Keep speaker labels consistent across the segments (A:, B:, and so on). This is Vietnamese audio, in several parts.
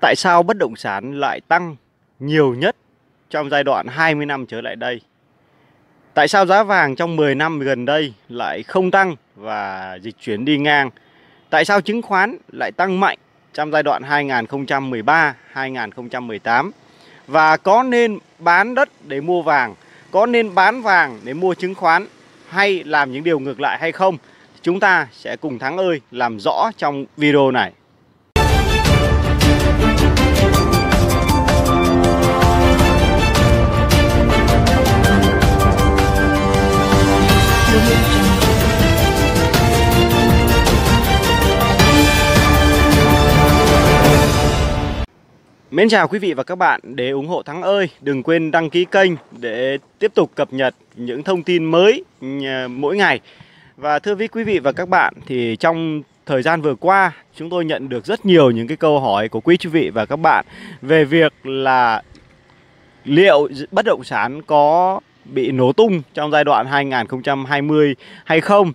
A: tại sao bất động sản lại tăng nhiều nhất trong giai đoạn 20 năm trở lại đây? Tại sao giá vàng trong 10 năm gần đây lại không tăng và dịch chuyển đi ngang? Tại sao chứng khoán lại tăng mạnh trong giai đoạn 2013-2018? Và có nên bán đất để mua vàng, có nên bán vàng để mua chứng khoán hay làm những điều ngược lại hay không? Chúng ta sẽ cùng Thắng ơi làm rõ trong video này. Mến chào quý vị và các bạn, để ủng hộ Thắng ơi, đừng quên đăng ký kênh để tiếp tục cập nhật những thông tin mới ờ, mỗi ngày. Và thưa quý vị và các bạn, thì trong thời gian vừa qua, chúng tôi nhận được rất nhiều những cái câu hỏi của quý vị và các bạn về việc là liệu bất động sản có bị nổ tung trong giai đoạn 2020 hay không?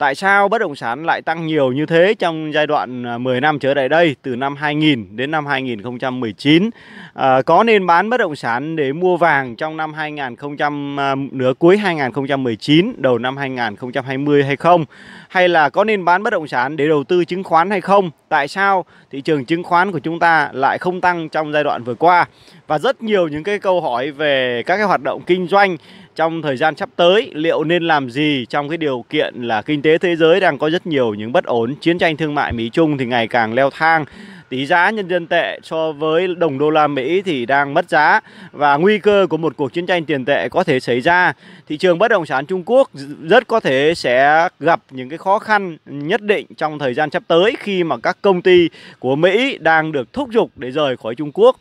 A: Tại sao bất động sản lại tăng nhiều như thế trong giai đoạn 10 à, năm trở lại đây từ năm 2000 đến năm 2019? À, có nên bán bất động sản để mua vàng trong năm 2000 à, nửa cuối 2019 đầu năm 2020 hay không? Hay là có nên bán bất động sản để đầu tư chứng khoán hay không? Tại sao thị trường chứng khoán của chúng ta lại không tăng trong giai đoạn vừa qua? Và rất nhiều những cái câu hỏi về các cái hoạt động kinh doanh trong thời gian sắp tới liệu nên làm gì trong cái điều kiện là kinh tế thế giới đang có rất nhiều những bất ổn, chiến tranh thương mại Mỹ Trung thì ngày càng leo thang tỷ giá nhân dân tệ so với đồng đô la Mỹ thì đang mất giá và nguy cơ của một cuộc chiến tranh tiền tệ có thể xảy ra. Thị trường bất động sản Trung Quốc rất có thể sẽ gặp những cái khó khăn nhất định trong thời gian sắp tới khi mà các công ty của Mỹ đang được thúc giục để rời khỏi Trung Quốc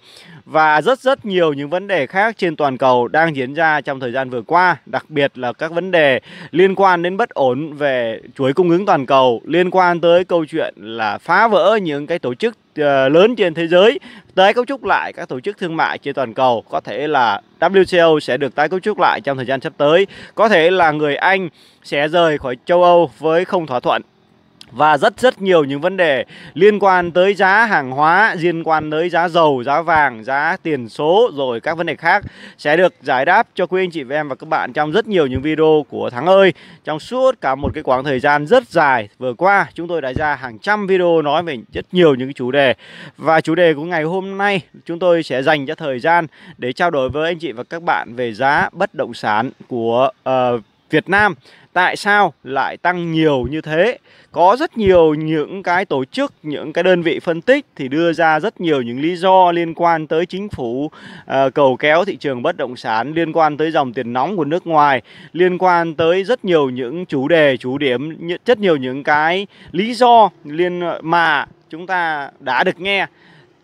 A: và rất rất nhiều những vấn đề khác trên toàn cầu đang diễn ra trong thời gian vừa qua, đặc biệt là các vấn đề liên quan đến bất ổn về chuỗi cung ứng toàn cầu, liên quan tới câu chuyện là phá vỡ những cái tổ chức Ờ, lớn trên thế giới tái cấu trúc lại các tổ chức thương mại trên toàn cầu có thể là WTO sẽ được tái cấu trúc lại trong thời gian sắp tới có thể là người Anh sẽ rời khỏi châu Âu với không thỏa thuận và rất rất nhiều những vấn đề liên quan tới giá hàng hóa, liên quan tới giá dầu, giá vàng, giá tiền số rồi các vấn đề khác sẽ được giải đáp cho quý anh chị và em và các bạn trong rất nhiều những video của Thắng ơi. Trong suốt cả một cái quãng thời gian rất dài vừa qua, chúng tôi đã ra hàng trăm video nói về rất nhiều những cái chủ đề và chủ đề của ngày hôm nay chúng tôi sẽ dành cho thời gian để trao đổi với anh chị và các bạn về giá bất động sản của uh, Việt Nam tại sao lại tăng nhiều như thế có rất nhiều những cái tổ chức những cái đơn vị phân tích thì đưa ra rất nhiều những lý do liên quan tới chính phủ uh, cầu kéo thị trường bất động sản liên quan tới dòng tiền nóng của nước ngoài liên quan tới rất nhiều những chủ đề chủ điểm rất nhiều những cái lý do liên mà chúng ta đã được nghe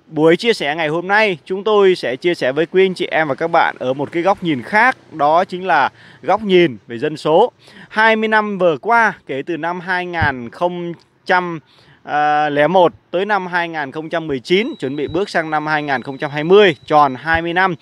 A: Buổi chia sẻ ngày hôm nay chúng tôi sẽ chia sẻ với quý anh chị em và các bạn ở một cái góc nhìn khác Đó chính là góc nhìn về dân số 20 năm vừa qua kể từ năm 2001 à, tới năm 2019 Chuẩn bị bước sang năm 2020 tròn 20 năm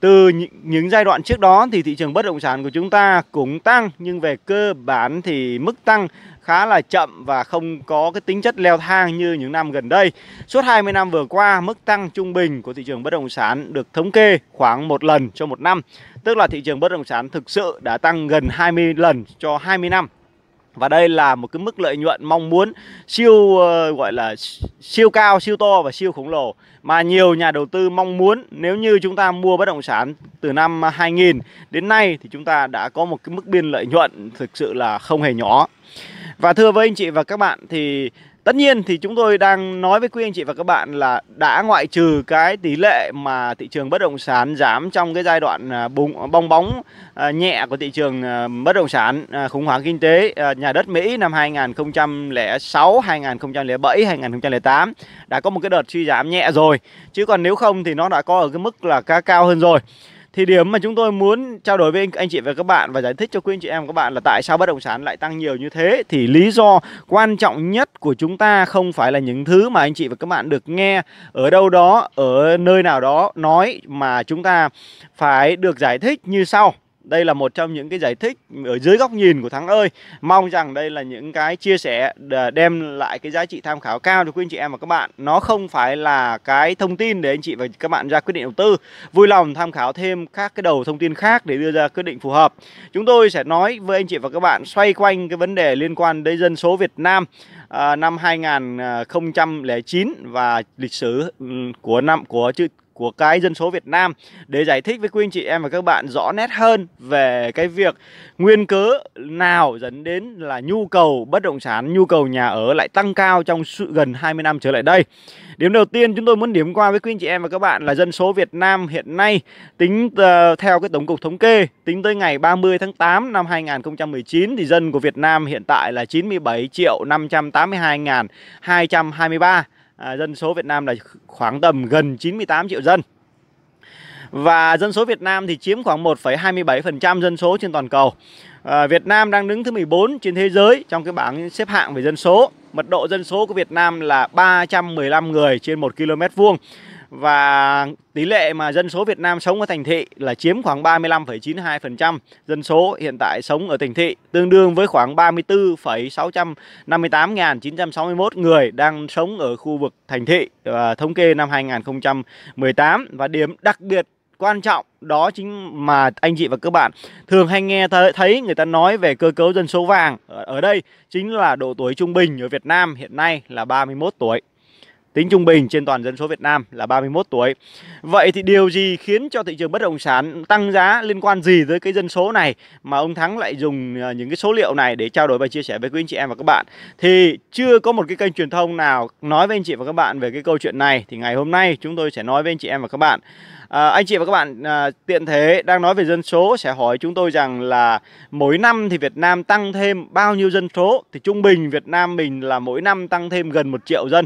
A: Từ những giai đoạn trước đó thì thị trường bất động sản của chúng ta cũng tăng Nhưng về cơ bản thì mức tăng khá là chậm và không có cái tính chất leo thang như những năm gần đây. Suốt 20 năm vừa qua, mức tăng trung bình của thị trường bất động sản được thống kê khoảng một lần cho một năm, tức là thị trường bất động sản thực sự đã tăng gần 20 lần cho 20 năm và đây là một cái mức lợi nhuận mong muốn siêu ờ, gọi là siêu cao, siêu to và siêu khổng lồ mà nhiều nhà đầu tư mong muốn nếu như chúng ta mua bất động sản từ năm 2000 đến nay thì chúng ta đã có một cái mức biên lợi nhuận thực sự là không hề nhỏ. Và thưa với anh chị và các bạn thì tất nhiên thì chúng tôi đang nói với quý anh chị và các bạn là đã ngoại trừ cái tỷ lệ mà thị trường bất động sản giảm trong cái giai đoạn à, bùng bong bóng à, nhẹ của thị trường à, bất động sản khủng hoảng kinh tế nhà đất Mỹ năm 2006, 2007, 2008 đã có một cái đợt suy giảm nhẹ rồi. Chứ còn nếu không thì nó đã có ở cái mức là cao hơn rồi thì điểm mà chúng tôi muốn trao đổi với anh, anh chị và các bạn và giải thích cho quý anh chị em các bạn là tại sao bất động sản lại tăng nhiều như thế thì lý do quan trọng nhất của chúng ta không phải là những thứ mà anh chị và các bạn được nghe ở đâu đó ở nơi nào đó nói mà chúng ta phải được giải thích như sau đây là một trong những cái giải thích ở dưới góc nhìn của Thắng ơi. Mong rằng đây là những cái chia sẻ đem lại cái giá trị tham khảo cao cho quý anh chị em và các bạn. Nó không phải là cái thông tin để anh chị và các bạn ra quyết định đầu tư. Vui lòng tham khảo thêm các cái đầu thông tin khác để đưa ra quyết định phù hợp. Chúng tôi sẽ nói với anh chị và các bạn xoay quanh cái vấn đề liên quan đến dân số Việt Nam à, năm 2009 và lịch sử ừ, của năm của của cái dân số Việt Nam để giải thích với quý anh chị em và các bạn rõ nét hơn về cái việc nguyên cớ nào dẫn đến là nhu cầu bất động sản, nhu cầu nhà ở lại tăng cao trong sự gần 20 năm trở lại đây. Điểm đầu tiên chúng tôi muốn điểm qua với quý anh chị em và các bạn là dân số Việt Nam hiện nay tính ờ, theo cái tổng cục thống kê tính tới ngày 30 tháng 8 năm 2019 thì dân của Việt Nam hiện tại là 97 triệu 582 ngàn 223 à, dân số Việt Nam là khoảng tầm gần 98 triệu dân và dân số Việt Nam thì chiếm khoảng 1,27% dân số trên toàn cầu. À, Việt Nam đang đứng thứ 14 trên thế giới trong cái bảng xếp hạng về dân số. Mật độ dân số của Việt Nam là 315 người trên 1 km vuông và tỷ lệ mà dân số Việt Nam sống ở thành thị là chiếm khoảng 35,92% dân số hiện tại sống ở thành thị, tương đương với khoảng 34,658.961 người đang sống ở khu vực thành thị và thống kê năm 2018 và điểm đặc biệt quan trọng đó chính mà anh chị và các bạn thường hay nghe thấy người ta nói về cơ cấu dân số vàng ở đây chính là độ tuổi trung bình ở Việt Nam hiện nay là 31 tuổi tính trung bình trên toàn dân số Việt Nam là 31 tuổi. Vậy thì điều gì khiến cho thị trường bất động sản tăng giá liên quan gì với cái dân số này mà ông Thắng lại dùng ờ, những cái số liệu này để trao đổi và chia sẻ với quý anh chị em và các bạn? Thì chưa có một cái kênh truyền thông nào nói với anh chị và các bạn về cái câu chuyện này thì ngày hôm nay chúng tôi sẽ nói với anh chị em và các bạn. À, anh chị và các bạn à, tiện thế đang nói về dân số sẽ hỏi chúng tôi rằng là mỗi năm thì Việt Nam tăng thêm bao nhiêu dân số thì trung bình Việt Nam mình là mỗi năm tăng thêm gần một triệu dân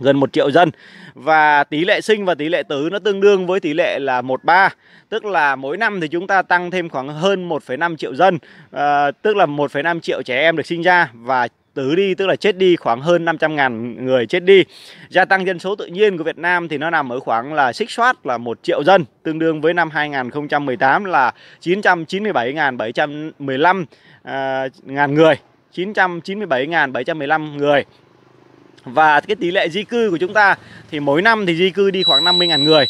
A: gần 1 triệu dân và tỷ lệ sinh và tỷ lệ tử nó tương đương với tỷ lệ là 13 tức là mỗi năm thì chúng ta tăng thêm khoảng hơn 1,5 triệu dân à, tức là 1,5 triệu trẻ em được sinh ra và tử đi tức là chết đi khoảng hơn 500 ngàn người chết đi gia tăng dân số tự nhiên của Việt Nam thì nó nằm ở khoảng là xích soát là 1 triệu dân tương đương với năm 2018 là 997.715 à, ờ, ngàn người 997.715 người và cái tỷ lệ di cư của chúng ta thì mỗi năm thì di cư đi khoảng 50.000 người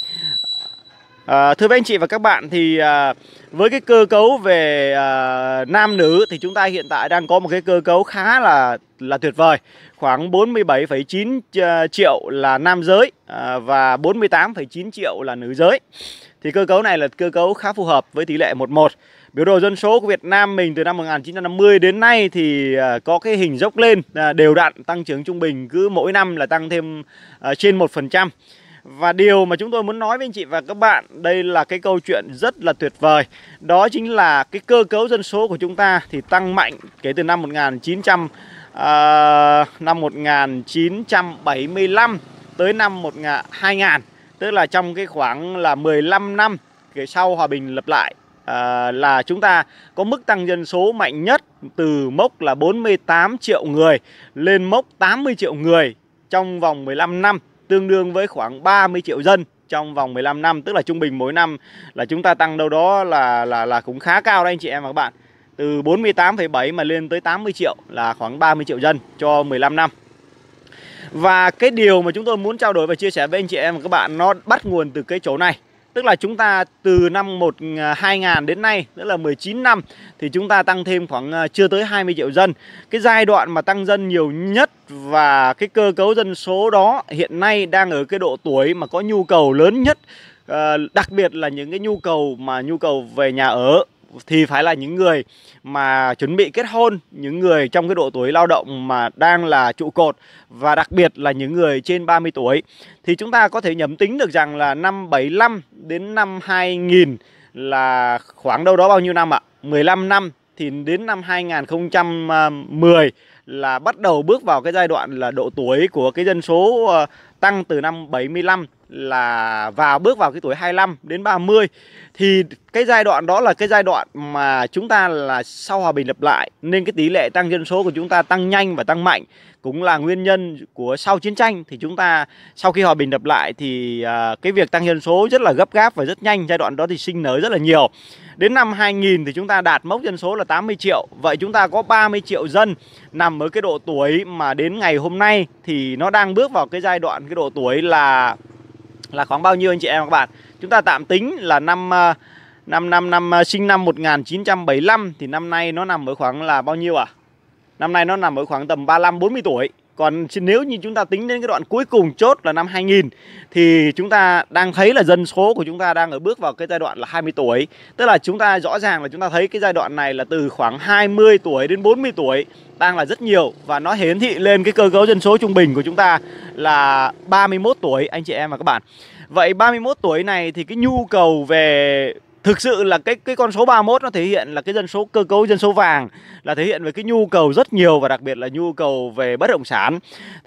A: À, thưa với anh chị và các bạn thì à, với cái cơ cấu về à, nam nữ thì chúng ta hiện tại đang có một cái cơ cấu khá là là tuyệt vời khoảng 47,9 à, triệu là nam giới à, và 48,9 triệu là nữ giới thì cơ cấu này là cơ cấu khá phù hợp với tỷ lệ 11 Biểu đồ dân số của Việt Nam mình từ năm 1950 đến nay thì à, có cái hình dốc lên à, đều đặn tăng trưởng trung bình cứ mỗi năm là tăng thêm à, trên 1%. Và điều mà chúng tôi muốn nói với anh chị và các bạn Đây là cái câu chuyện rất là tuyệt vời Đó chính là cái cơ cấu dân số của chúng ta Thì tăng mạnh kể từ năm 1900 Năm 1975 tới năm 2000 Tức là trong cái khoảng là 15 năm Kể sau hòa bình lập lại Ờ, là chúng ta có mức tăng dân số mạnh nhất từ mốc là 48 triệu người lên mốc 80 triệu người trong vòng 15 năm tương đương với khoảng 30 triệu dân trong vòng 15 năm tức là trung bình mỗi năm là chúng ta tăng đâu đó là là là cũng khá cao đấy anh chị em và các bạn. Từ 48,7 mà lên tới 80 triệu là khoảng 30 triệu dân cho 15 năm. Và cái điều mà chúng tôi muốn trao đổi và chia sẻ với anh chị em và các bạn nó bắt nguồn từ cái chỗ này Tức là chúng ta từ năm 1, 2000 à, đến nay, tức là 19 năm thì chúng ta tăng thêm khoảng à, chưa tới 20 triệu dân. Cái giai đoạn mà tăng dân nhiều nhất và cái cơ cấu dân số đó hiện nay đang ở cái độ tuổi mà có nhu cầu lớn nhất à, đặc biệt là những cái nhu cầu mà nhu cầu về nhà ở thì phải là những người mà chuẩn bị kết hôn, những người trong cái độ tuổi lao động mà đang là trụ cột và đặc biệt là những người trên 30 tuổi. Thì chúng ta có thể nhẩm tính được rằng là năm 75 đến năm 2000 là khoảng đâu đó bao nhiêu năm ạ? 15 năm thì đến năm 2010 là bắt đầu bước vào cái giai đoạn là độ tuổi của cái dân số ờ, tăng từ năm 75 là vào bước vào cái tuổi 25 đến 30 thì cái giai đoạn đó là cái giai đoạn mà chúng ta là sau hòa bình lập lại nên cái tỷ lệ tăng dân số của chúng ta tăng nhanh và tăng mạnh cũng là nguyên nhân của sau chiến tranh thì chúng ta sau khi hòa bình lập lại thì à, cái việc tăng dân số rất là gấp gáp và rất nhanh giai đoạn đó thì sinh nở rất là nhiều Đến năm 2000 thì chúng ta đạt mốc dân số là 80 triệu. Vậy chúng ta có 30 triệu dân nằm ở cái độ tuổi mà đến ngày hôm nay thì nó đang bước vào cái giai đoạn cái độ tuổi là là khoảng bao nhiêu anh chị em các bạn? Chúng ta tạm tính là năm ờ, năm năm năm ờ, sinh năm 1975 thì năm nay nó nằm ở khoảng là bao nhiêu à? Năm nay nó nằm ở khoảng tầm 35 40 tuổi còn nếu như chúng ta tính đến cái đoạn cuối cùng chốt là năm 2000 thì chúng ta đang thấy là dân số của chúng ta đang ở bước vào cái giai đoạn là 20 tuổi. Tức là chúng ta rõ ràng là chúng ta thấy cái giai đoạn này là từ khoảng 20 tuổi đến 40 tuổi đang là rất nhiều và nó hiển thị lên cái cơ cấu dân số trung bình của chúng ta là 31 tuổi anh chị em và các bạn. Vậy 31 tuổi này thì cái nhu cầu về thực sự là cái cái con số 31 nó thể hiện là cái dân số cơ cấu dân số vàng là thể hiện về cái nhu cầu rất nhiều và đặc biệt là nhu cầu về bất động sản.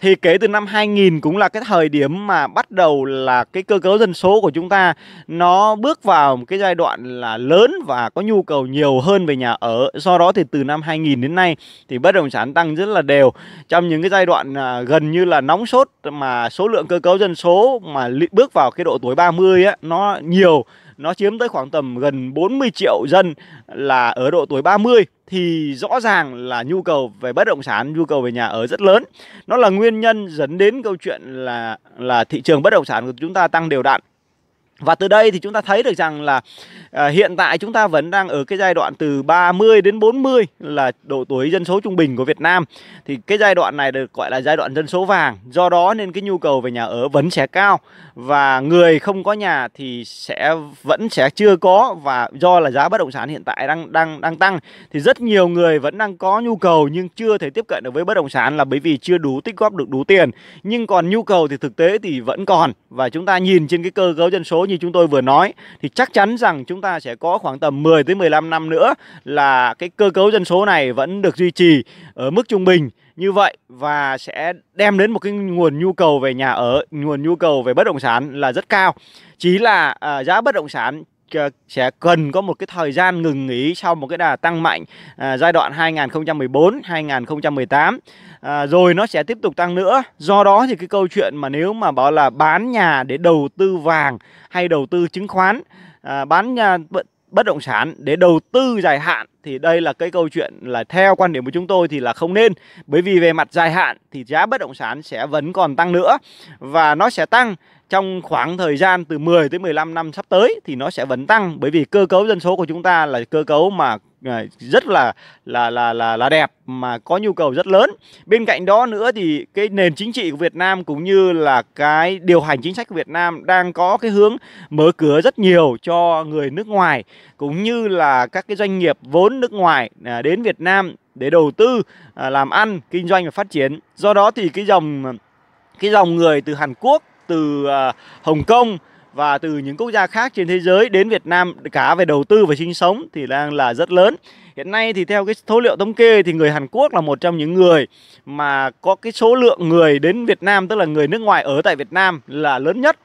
A: Thì kể từ năm 2000 cũng là cái thời điểm mà bắt đầu là cái cơ cấu dân số của chúng ta nó bước vào một cái giai đoạn là lớn và có nhu cầu nhiều hơn về nhà ở. Do đó thì từ năm 2000 đến nay thì bất động sản tăng rất là đều trong những cái giai đoạn à, gần như là nóng sốt mà số lượng cơ cấu dân số mà bước vào cái độ tuổi 30 á nó nhiều nó chiếm tới khoảng tầm gần 40 triệu dân là ở độ tuổi 30 thì rõ ràng là nhu cầu về bất động sản, nhu cầu về nhà ở rất lớn. Nó là nguyên nhân dẫn đến câu chuyện là là thị trường bất động sản của chúng ta tăng đều đặn. Và từ đây thì chúng ta thấy được rằng là à, hiện tại chúng ta vẫn đang ở cái giai đoạn từ 30 đến 40 là độ tuổi dân số trung bình của Việt Nam. Thì cái giai đoạn này được gọi là giai đoạn dân số vàng. Do đó nên cái nhu cầu về nhà ở vẫn sẽ cao và người không có nhà thì sẽ vẫn sẽ chưa có và do là giá bất động sản hiện tại đang đang đang tăng thì rất nhiều người vẫn đang có nhu cầu nhưng chưa thể tiếp cận được với bất động sản là bởi vì chưa đủ tích góp được đủ tiền. Nhưng còn nhu cầu thì thực tế thì vẫn còn và chúng ta nhìn trên cái cơ cấu dân số như chúng tôi vừa nói thì chắc chắn rằng chúng ta sẽ có khoảng tầm 10 tới 15 năm nữa là cái cơ cấu dân số này vẫn được duy trì ở mức trung bình như vậy và sẽ đem đến một cái nguồn nhu cầu về nhà ở, nguồn nhu cầu về bất động sản là rất cao. Chỉ là à, giá bất động sản Ờ, sẽ cần có một cái thời gian ngừng nghỉ sau một cái đà tăng mạnh à, giai đoạn 2014 2018 à, rồi nó sẽ tiếp tục tăng nữa do đó thì cái câu chuyện mà nếu mà bảo là bán nhà để đầu tư vàng hay đầu tư chứng khoán à, bán nhà bất động sản để đầu tư dài hạn thì đây là cái câu chuyện là theo quan điểm của chúng tôi thì là không nên bởi vì về mặt dài hạn thì giá bất động sản sẽ vẫn còn tăng nữa và nó sẽ tăng trong khoảng thời gian từ 10 tới 15 năm sắp tới thì nó sẽ vẫn tăng bởi vì cơ cấu dân số của chúng ta là cơ cấu mà à, rất là là là là là đẹp mà có nhu cầu rất lớn. Bên cạnh đó nữa thì cái nền chính trị của Việt Nam cũng như là cái điều hành chính sách của Việt Nam đang có cái hướng mở cửa rất nhiều cho người nước ngoài cũng như là các cái doanh nghiệp vốn nước ngoài à, đến Việt Nam để đầu tư à, làm ăn, kinh doanh và phát triển. Do đó thì cái dòng cái dòng người từ Hàn Quốc từ à, Hồng Kông và từ những quốc gia khác trên thế giới đến Việt Nam cả về đầu tư và sinh sống thì đang là rất lớn. Hiện nay thì theo cái số liệu thống kê thì người Hàn Quốc là một trong những người mà có cái số lượng người đến Việt Nam tức là người nước ngoài ở tại Việt Nam là lớn nhất.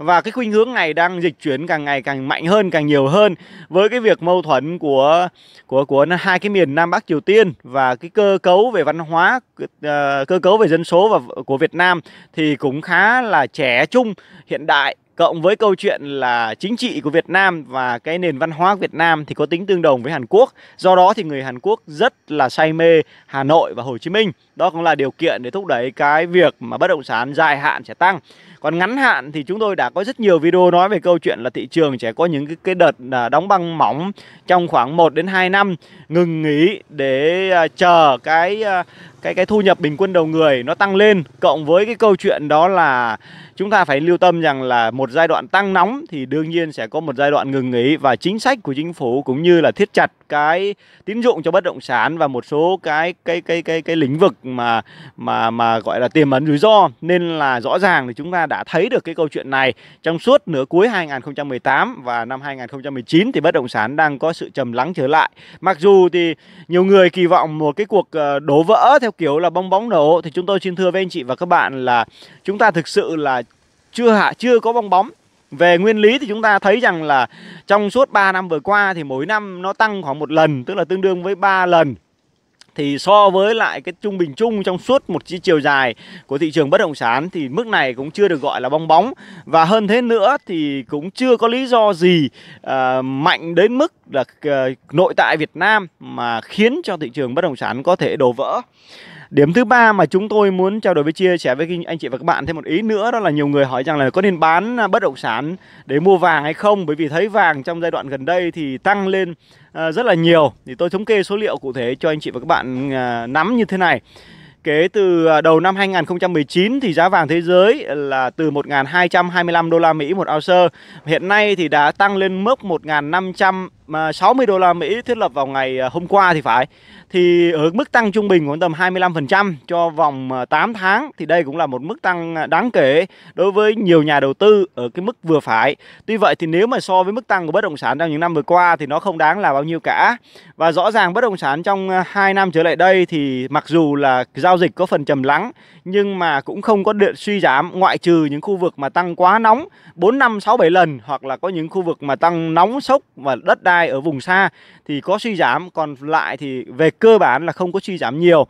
A: Và cái khuynh hướng này đang dịch chuyển càng ngày càng mạnh hơn, càng nhiều hơn với cái việc mâu thuẫn của của của hai cái miền Nam Bắc Triều Tiên và cái cơ cấu về văn hóa, ờ, cơ cấu về dân số và của Việt Nam thì cũng khá là trẻ trung hiện đại cộng với câu chuyện là chính trị của Việt Nam và cái nền văn hóa Việt Nam thì có tính tương đồng với Hàn Quốc. Do đó thì người Hàn Quốc rất là say mê Hà Nội và Hồ Chí Minh. Đó cũng là điều kiện để thúc đẩy cái việc mà bất động sản dài hạn sẽ tăng. Còn ngắn hạn thì chúng tôi đã có rất nhiều video nói về câu chuyện là thị trường sẽ có những cái, cái đợt à, đóng băng mỏng trong khoảng 1 đến 2 năm ngừng nghỉ để à, chờ cái à, cái cái thu nhập bình quân đầu người nó tăng lên cộng với cái câu chuyện đó là chúng ta phải lưu tâm rằng là một một giai đoạn tăng nóng thì đương nhiên sẽ có một giai đoạn ngừng nghỉ và chính sách của chính phủ cũng như là thiết chặt cái tín dụng cho bất động sản và một số cái cái cái cái cái lĩnh vực mà mà mà gọi là tiềm ẩn rủi ro nên là rõ ràng thì chúng ta đã thấy được cái câu chuyện này trong suốt nửa cuối 2018 và năm 2019 thì bất động sản đang có sự trầm lắng trở lại. Mặc dù thì nhiều người kỳ vọng một cái cuộc ờ, đổ vỡ theo kiểu là bong bóng nổ thì chúng tôi xin thưa với anh chị và các bạn là chúng ta thực sự là chưa hạ chưa có bong bóng về nguyên lý thì chúng ta thấy rằng là trong suốt 3 năm vừa qua thì mỗi năm nó tăng khoảng một lần tức là tương đương với 3 lần thì so với lại cái trung bình chung trong suốt một chiều dài của thị trường bất động sản thì mức này cũng chưa được gọi là bong bóng và hơn thế nữa thì cũng chưa có lý do gì uh, mạnh đến mức là uh, nội tại Việt Nam mà khiến cho thị trường bất động sản có thể đổ vỡ Điểm thứ ba mà chúng tôi muốn trao đổi với chia sẻ với anh chị và các bạn thêm một ý nữa đó là nhiều người hỏi rằng là có nên bán à, bất động sản để mua vàng hay không bởi vì thấy vàng trong giai đoạn gần đây thì tăng lên à, rất là nhiều. Thì tôi thống kê số liệu cụ thể cho anh chị và các bạn à, nắm như thế này. Kể từ đầu năm 2019 thì giá vàng thế giới là từ 1.225 đô la Mỹ một ounce. Hiện nay thì đã tăng lên mức 1.500 mà 60 đô la Mỹ thiết lập vào ngày à, hôm qua thì phải thì ở mức tăng trung bình khoảng tầm 25% cho vòng 8 à, tháng thì đây cũng là một mức tăng à, đáng kể đối với nhiều nhà đầu tư ở cái mức vừa phải. Tuy vậy thì nếu mà so với mức tăng của bất động sản trong những năm vừa qua thì nó không đáng là bao nhiêu cả. Và rõ ràng bất động sản trong 2 năm trở lại đây thì mặc dù là giao dịch có phần trầm lắng nhưng mà cũng không có điện suy giảm ngoại trừ những khu vực mà tăng quá nóng 4 5 6 7 lần hoặc là có những khu vực mà tăng nóng sốc và đất đai lai ở vùng xa thì có suy giảm còn lại thì về cơ bản là không có suy giảm nhiều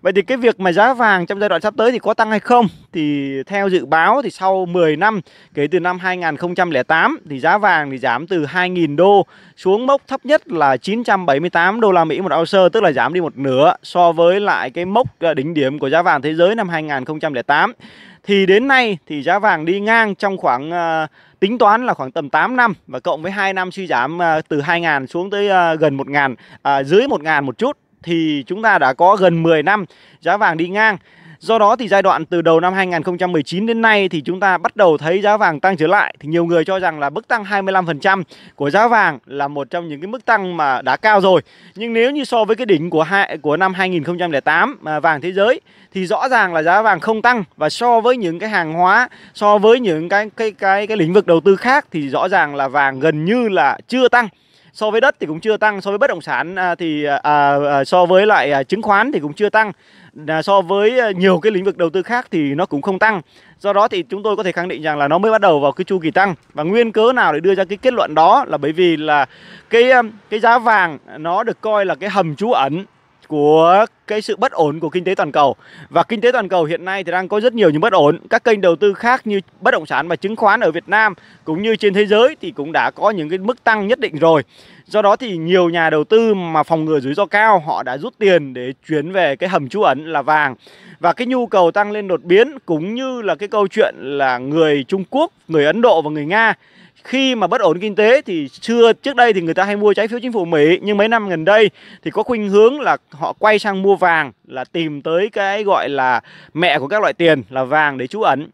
A: vậy thì cái việc mà giá vàng trong giai đoạn sắp tới thì có tăng hay không thì theo dự báo thì sau 10 năm kể từ năm 2008 thì giá vàng thì giảm từ 2.000 đô xuống mốc thấp nhất là 978 đô la Mỹ một ounce tức là giảm đi một nửa so với lại cái mốc ờ, đỉnh điểm của giá vàng thế giới năm 2008 thì đến nay thì giá vàng đi ngang trong khoảng uh, tính toán là khoảng tầm 8 năm và cộng với 2 năm suy giảm à, từ 2.000 xuống tới à, gần 1.000 à, dưới 1.000 một chút thì chúng ta đã có gần 10 năm giá vàng đi ngang Do đó thì giai đoạn từ đầu năm 2019 đến nay thì chúng ta bắt đầu thấy giá vàng tăng trở lại thì nhiều người cho rằng là mức tăng 25% của giá vàng là một trong những cái mức tăng mà đã cao rồi. Nhưng nếu như so với cái đỉnh của hai, của năm 2008 mà vàng thế giới thì rõ ràng là giá vàng không tăng và so với những cái hàng hóa, so với những cái cái cái cái lĩnh vực đầu tư khác thì rõ ràng là vàng gần như là chưa tăng so với đất thì cũng chưa tăng so với bất động sản à, thì à, à, so với lại à, chứng khoán thì cũng chưa tăng so với nhiều cái lĩnh vực đầu tư khác thì nó cũng không tăng do đó thì chúng tôi có thể khẳng định rằng là nó mới bắt đầu vào cái chu kỳ tăng và nguyên cớ nào để đưa ra cái kết luận đó là bởi vì là cái cái giá vàng nó được coi là cái hầm trú ẩn của cái sự bất ổn của kinh tế toàn cầu và kinh tế toàn cầu hiện nay thì đang có rất nhiều những bất ổn các kênh đầu tư khác như bất động sản và chứng khoán ở Việt Nam cũng như trên thế giới thì cũng đã có những cái mức tăng nhất định rồi do đó thì nhiều nhà đầu tư mà phòng ngừa rủi ro cao họ đã rút tiền để chuyển về cái hầm trú ẩn là vàng và cái nhu cầu tăng lên đột biến cũng như là cái câu chuyện là người Trung Quốc người Ấn Độ và người Nga khi mà bất ổn kinh tế thì xưa trước đây thì người ta hay mua trái phiếu chính phủ Mỹ nhưng mấy năm gần đây thì có khuynh hướng là họ quay sang mua vàng là tìm tới cái gọi là mẹ của các loại tiền là vàng để trú ẩn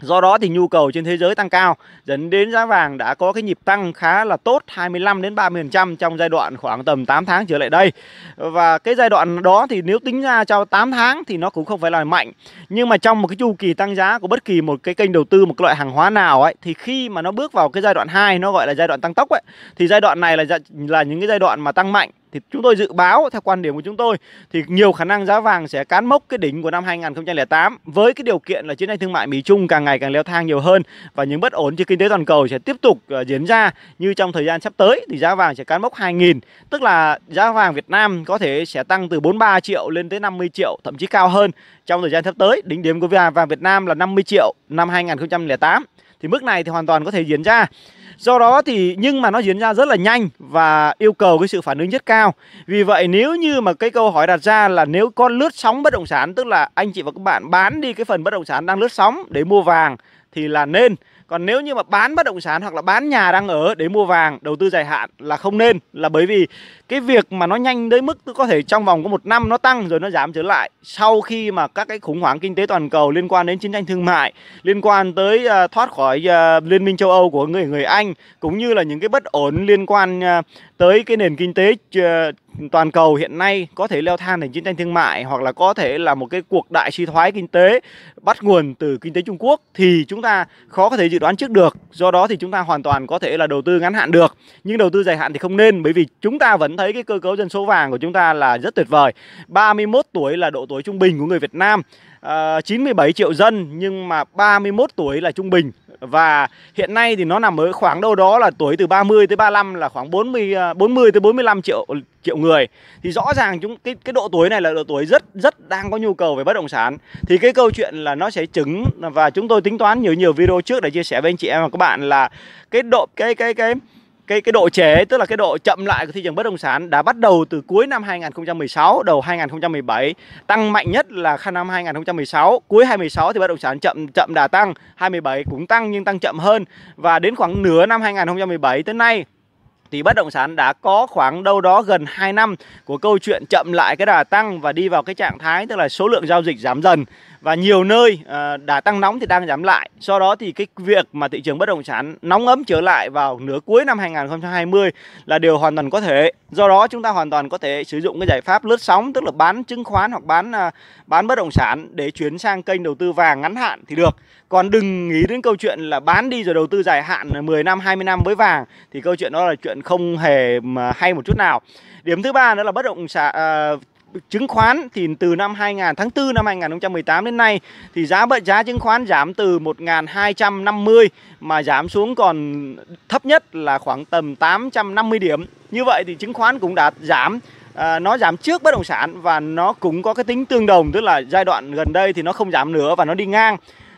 A: Do đó thì nhu cầu trên thế giới tăng cao dẫn đến giá vàng đã có cái nhịp tăng khá là tốt 25 đến 30% trong giai đoạn khoảng tầm 8 tháng trở lại đây. Và cái giai đoạn đó thì nếu tính ra cho 8 tháng thì nó cũng không phải là mạnh. Nhưng mà trong một cái chu kỳ tăng giá của bất kỳ một cái kênh đầu tư một cái loại hàng hóa nào ấy thì khi mà nó bước vào cái giai đoạn 2 nó gọi là giai đoạn tăng tốc ấy thì giai đoạn này là là những cái giai đoạn mà tăng mạnh thì chúng tôi dự báo theo quan điểm của chúng tôi thì nhiều khả năng giá vàng sẽ cán mốc cái đỉnh của năm 2008 với cái điều kiện là chiến tranh thương mại Mỹ Trung càng ngày càng leo thang nhiều hơn và những bất ổn trên kinh tế toàn cầu sẽ tiếp tục ờ, diễn ra như trong thời gian sắp tới thì giá vàng sẽ cán mốc 2.000 tức là giá vàng Việt Nam có thể sẽ tăng từ 43 triệu lên tới 50 triệu thậm chí cao hơn trong thời gian sắp tới đỉnh điểm của vàng Việt Nam là 50 triệu năm 2008 thì mức này thì hoàn toàn có thể diễn ra Do đó thì nhưng mà nó diễn ra rất là nhanh và yêu cầu cái sự phản ứng rất cao. Vì vậy nếu như mà cái câu hỏi đặt ra là nếu con lướt sóng bất động sản tức là anh chị và các bạn bán đi cái phần bất động sản đang lướt sóng để mua vàng thì là nên còn nếu như mà bán bất động sản hoặc là bán nhà đang ở để mua vàng đầu tư dài hạn là không nên là bởi vì cái việc mà nó nhanh tới mức có thể trong vòng có một năm nó tăng rồi nó giảm trở lại sau khi mà các cái khủng hoảng kinh tế toàn cầu liên quan đến chiến tranh thương mại liên quan tới uh, thoát khỏi uh, liên minh châu Âu của người người Anh cũng như là những cái bất ổn liên quan uh, tới cái nền kinh tế uh, toàn cầu hiện nay có thể leo thang thành chiến tranh thương mại hoặc là có thể là một cái cuộc đại suy thoái kinh tế bắt nguồn từ kinh tế Trung Quốc thì chúng ta khó có thể dự đoán trước được. Do đó thì chúng ta hoàn toàn có thể là đầu tư ngắn hạn được, nhưng đầu tư dài hạn thì không nên bởi vì chúng ta vẫn thấy cái cơ cấu dân số vàng của chúng ta là rất tuyệt vời. 31 tuổi là độ tuổi trung bình của người Việt Nam uh, ờ, 97 triệu dân nhưng mà 31 tuổi là trung bình và hiện nay thì nó nằm ở khoảng đâu đó là tuổi từ 30 tới 35 là khoảng 40 40 ờ, tới 45 triệu triệu người. Thì rõ ràng chúng cái cái độ tuổi này là độ tuổi rất rất đang có nhu cầu về bất động sản. Thì cái câu chuyện là nó sẽ chứng và chúng tôi tính toán nhiều nhiều video trước để chia sẻ với anh chị em và các bạn là cái độ cái cái cái, cái cái cái độ trễ tức là cái độ chậm lại của thị trường bất động sản đã bắt đầu từ cuối năm 2016 đầu 2017 tăng mạnh nhất là năm 2016 cuối 2016 thì bất động sản chậm chậm đà tăng 27 cũng tăng nhưng tăng chậm hơn và đến khoảng nửa năm 2017 tới nay thì bất động sản đã có khoảng đâu đó gần 2 năm của câu chuyện chậm lại cái đà tăng và đi vào cái trạng thái tức là số lượng giao dịch giảm dần và nhiều nơi ờ, đà tăng nóng thì đang giảm lại. Sau đó thì cái việc mà thị trường bất động sản nóng ấm trở lại vào nửa cuối năm 2020 là điều hoàn toàn có thể. Do đó chúng ta hoàn toàn có thể sử dụng cái giải pháp lướt sóng tức là bán chứng khoán hoặc bán ờ, bán bất động sản để chuyển sang kênh đầu tư vàng ngắn hạn thì được. Còn đừng nghĩ đến câu chuyện là bán đi rồi đầu tư dài hạn 10 năm, 20 năm với vàng thì câu chuyện đó là chuyện không hề mà hay một chút nào điểm thứ ba nữa là bất động sản à, chứng khoán thì từ năm 2000 tháng 4 năm 2018 đến nay thì giá bận giá chứng khoán giảm từ 1250 mà giảm xuống còn thấp nhất là khoảng tầm 850 điểm. Như vậy thì chứng khoán cũng đã giảm À, nó giảm trước bất động sản và nó cũng có cái tính tương đồng tức là giai đoạn gần đây thì nó không giảm nữa và nó đi ngang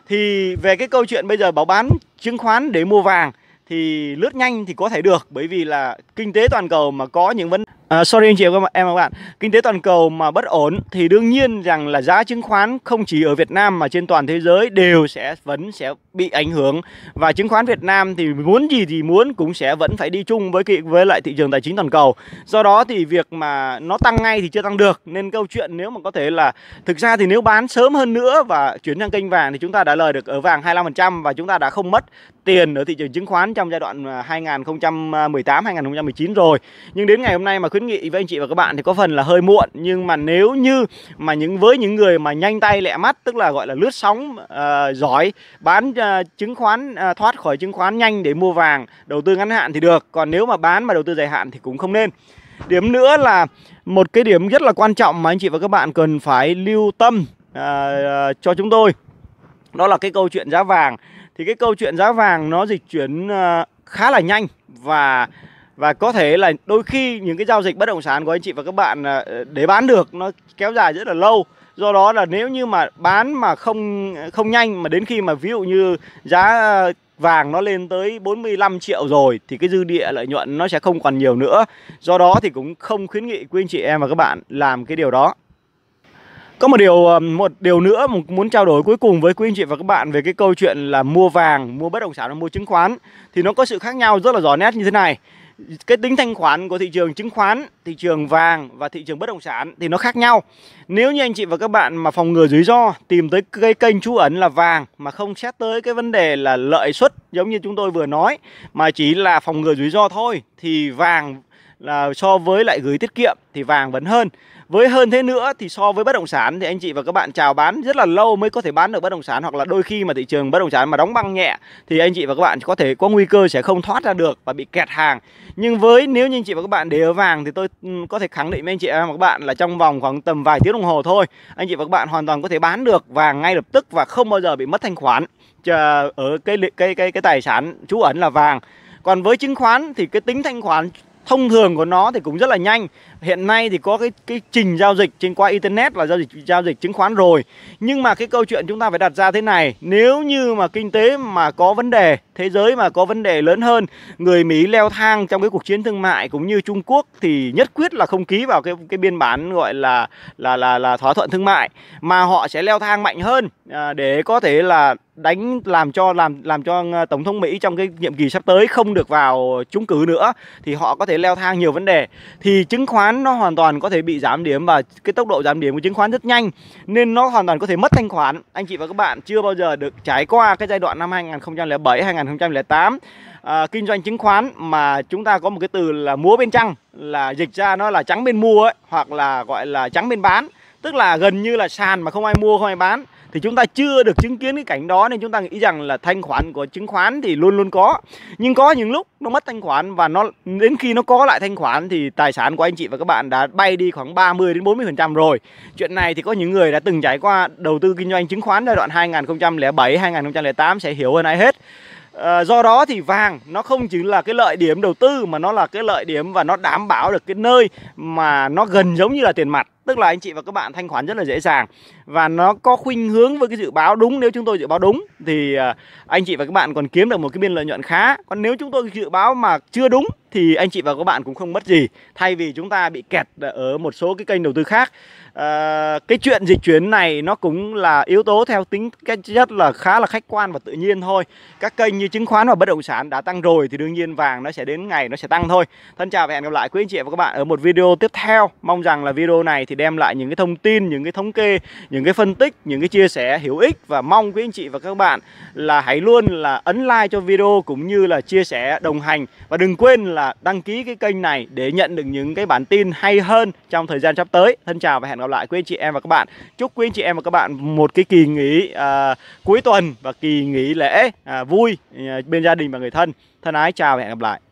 A: thì về cái câu chuyện bây giờ báo bán chứng khoán để mua vàng thì lướt nhanh thì có thể được bởi vì là kinh tế toàn cầu mà có những vấn À, sorry anh chị em các bạn, kinh tế toàn cầu mà bất ổn thì đương nhiên rằng là giá chứng khoán không chỉ ở Việt Nam mà trên toàn thế giới đều sẽ vẫn sẽ bị ảnh hưởng và chứng khoán Việt Nam thì muốn gì thì muốn cũng sẽ vẫn phải đi chung với cái, với lại thị trường tài chính toàn cầu. Do đó thì việc mà nó tăng ngay thì chưa tăng được nên câu chuyện nếu mà có thể là thực ra thì nếu bán sớm hơn nữa và chuyển sang kênh vàng thì chúng ta đã lời được ở vàng 25% và chúng ta đã không mất tiền ở thị trường chứng khoán trong giai đoạn 2018 à, 2019 rồi. Nhưng đến ngày hôm nay mà khuyến nghị với anh chị và các bạn thì có phần là hơi muộn nhưng mà nếu như mà những với những người mà nhanh tay lẹ mắt tức là gọi là lướt sóng uh, giỏi bán uh, chứng khoán uh, thoát khỏi chứng khoán nhanh để mua vàng đầu tư ngắn hạn thì được còn nếu mà bán mà đầu tư dài hạn thì cũng không nên điểm nữa là một cái điểm rất là quan trọng mà anh chị và các bạn cần phải lưu tâm uh, cho chúng tôi đó là cái câu chuyện giá vàng thì cái câu chuyện giá vàng nó dịch chuyển uh, khá là nhanh và và có thể là đôi khi những cái giao dịch bất động sản của anh chị và các bạn à, để bán được nó kéo dài rất là lâu do đó là nếu như mà bán mà không không nhanh mà đến khi mà ví dụ như giá vàng nó lên tới 45 triệu rồi thì cái dư địa lợi nhuận nó sẽ không còn nhiều nữa do đó thì cũng không khuyến nghị quý anh chị em và các bạn làm cái điều đó có một điều à, một điều nữa muốn trao đổi cuối cùng với quý anh chị và các bạn về cái câu chuyện là mua vàng, mua bất động sản mua chứng khoán thì nó có sự khác nhau rất là rõ nét như thế này cái tính thanh khoản của thị trường chứng khoán, thị trường vàng và thị trường bất động sản thì nó khác nhau. Nếu như anh chị và các bạn mà phòng ngừa rủi ro tìm tới cái kênh trú ẩn là vàng mà không xét tới cái vấn đề là lợi suất giống như chúng tôi vừa nói mà chỉ là phòng ngừa rủi ro thôi thì vàng là so với lại gửi tiết kiệm thì vàng vẫn hơn với hơn thế nữa thì so với bất động sản thì anh chị và các bạn chào bán rất là lâu mới có thể bán được bất động sản hoặc là đôi khi mà thị trường bất động sản mà đóng băng nhẹ thì anh chị và các bạn có thể có nguy cơ sẽ không thoát ra được và bị kẹt hàng nhưng với nếu như anh chị và các bạn để ở vàng thì tôi ừ, có thể khẳng định với anh chị và các bạn là trong vòng khoảng tầm vài tiếng đồng hồ thôi anh chị và các bạn hoàn toàn có thể bán được vàng ngay lập tức và không bao giờ bị mất thanh khoản ở cái cái cái cái tài sản trú ẩn là vàng còn với chứng khoán thì cái tính thanh khoản thông thường của nó thì cũng rất là nhanh hiện nay thì có cái cái trình giao dịch trên qua internet là giao dịch giao dịch chứng khoán rồi nhưng mà cái câu chuyện chúng ta phải đặt ra thế này nếu như mà kinh tế mà có vấn đề thế giới mà có vấn đề lớn hơn người Mỹ leo thang trong cái cuộc chiến thương mại cũng như Trung Quốc thì nhất quyết là không ký vào cái cái biên bản gọi là là là là thỏa thuận thương mại mà họ sẽ leo thang mạnh hơn à, để có thể là đánh làm cho làm làm cho ờ, tổng thống Mỹ trong cái nhiệm kỳ sắp tới không được vào trúng cử nữa thì họ có thể leo thang nhiều vấn đề thì chứng khoán nó hoàn toàn có thể bị giảm điểm và cái tốc độ giảm điểm của chứng khoán rất nhanh nên nó hoàn toàn có thể mất thanh khoản anh chị và các bạn chưa bao giờ được trải qua cái giai đoạn năm 2007 2008 à, kinh doanh chứng khoán mà chúng ta có một cái từ là múa bên trăng là dịch ra nó là trắng bên mua ấy hoặc là gọi là trắng bên bán tức là gần như là sàn mà không ai mua không ai bán thì chúng ta chưa được chứng kiến cái cảnh đó nên chúng ta nghĩ rằng là thanh khoản của chứng khoán thì luôn luôn có nhưng có những lúc nó mất thanh khoản và nó đến khi nó có lại thanh khoản thì tài sản của anh chị và các bạn đã bay đi khoảng 30 đến 40 phần trăm rồi chuyện này thì có những người đã từng trải qua đầu tư kinh doanh chứng khoán giai đoạn 2007 2008 sẽ hiểu hơn ai hết ờ, do đó thì vàng nó không chỉ là cái lợi điểm đầu tư mà nó là cái lợi điểm và nó đảm bảo được cái nơi mà nó gần giống như là tiền mặt tức là anh chị và các bạn thanh khoản rất là dễ dàng và nó có khuynh hướng với cái dự báo đúng nếu chúng tôi dự báo đúng thì à, anh chị và các bạn còn kiếm được một cái biên lợi nhuận khá còn nếu chúng tôi dự báo mà chưa đúng thì anh chị và các bạn cũng không mất gì thay vì chúng ta bị kẹt ở một số cái kênh đầu tư khác à, cái chuyện dịch chuyển này nó cũng là yếu tố theo tính cách rất là khá là khách quan và tự nhiên thôi các kênh như chứng khoán và bất động sản đã tăng rồi thì đương nhiên vàng nó sẽ đến ngày nó sẽ tăng thôi thân chào và hẹn gặp lại quý anh chị và các bạn ở một video tiếp theo mong rằng là video này thì đem lại những cái thông tin những cái thống kê những những cái phân tích, những cái chia sẻ hữu ích và mong quý anh chị và các bạn là hãy luôn là ấn like cho video cũng như là chia sẻ đồng hành và đừng quên là đăng ký cái kênh này để nhận được những cái bản tin hay hơn trong thời gian sắp tới. Thân chào và hẹn gặp lại quý anh chị em và các bạn. Chúc quý anh chị em và các bạn một cái kỳ nghỉ à, cuối tuần và kỳ nghỉ lễ à, vui à, bên gia đình và người thân. Thân ái chào và hẹn gặp lại.